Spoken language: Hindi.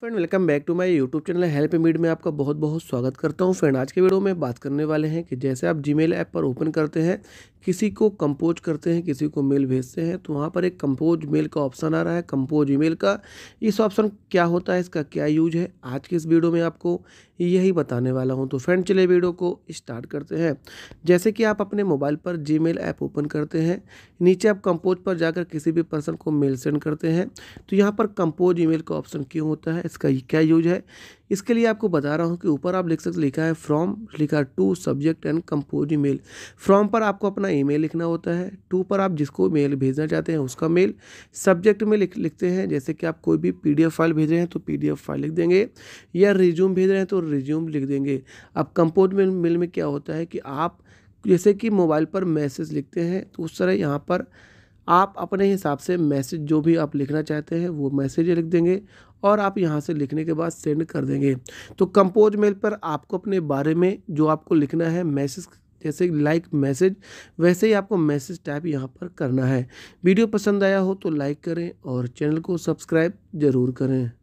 friend welcome back to my YouTube channel help मीड में आपका बहुत बहुत स्वागत करता हूं फ्रेंड आज के वीडियो में बात करने वाले हैं कि जैसे आप जीमेल ऐप पर ओपन करते हैं किसी को कंपोज करते हैं किसी को मेल भेजते हैं तो वहां पर एक कंपोज मेल का ऑप्शन आ रहा है कंपोज ईमेल का इस ऑप्शन क्या होता है इसका क्या यूज है आज के इस वीडियो में आपको यही बताने वाला हूँ तो फ्रेंड चले वीडियो को स्टार्ट करते हैं जैसे कि आप अपने मोबाइल पर जी ऐप ओपन करते हैं नीचे आप कंपोज पर जाकर किसी भी पर्सन को मेल सेंड करते हैं तो यहाँ पर कंपोज ई का ऑप्शन क्यों होता है इसका क्या यूज है इसके लिए आपको बता रहा हूँ कि ऊपर आप लिख सकते लिखा है फ्रॉम लिखा to subject and compose email from पर आपको अपना ईमेल लिखना होता है टू पर आप जिसको मेल भेजना चाहते हैं उसका मेल सब्जेक्ट में लिख लिखते हैं जैसे कि आप कोई भी पीडीएफ फाइल भेज रहे हैं तो पीडीएफ फाइल लिख देंगे या रिज्यूम भेज रहे हैं तो रिज्यूम लिख देंगे अब कंपोज मेल मेल में क्या होता है कि आप जैसे कि मोबाइल पर मैसेज लिखते हैं तो उस तरह यहाँ पर आप अपने हिसाब से मैसेज जो भी आप लिखना चाहते हैं वो मैसेज लिख देंगे और आप यहाँ से लिखने के बाद सेंड कर देंगे तो कंपोज मेल पर आपको अपने बारे में जो आपको लिखना है मैसेज जैसे लाइक मैसेज वैसे ही आपको मैसेज टाइप यहाँ पर करना है वीडियो पसंद आया हो तो लाइक करें और चैनल को सब्सक्राइब ज़रूर करें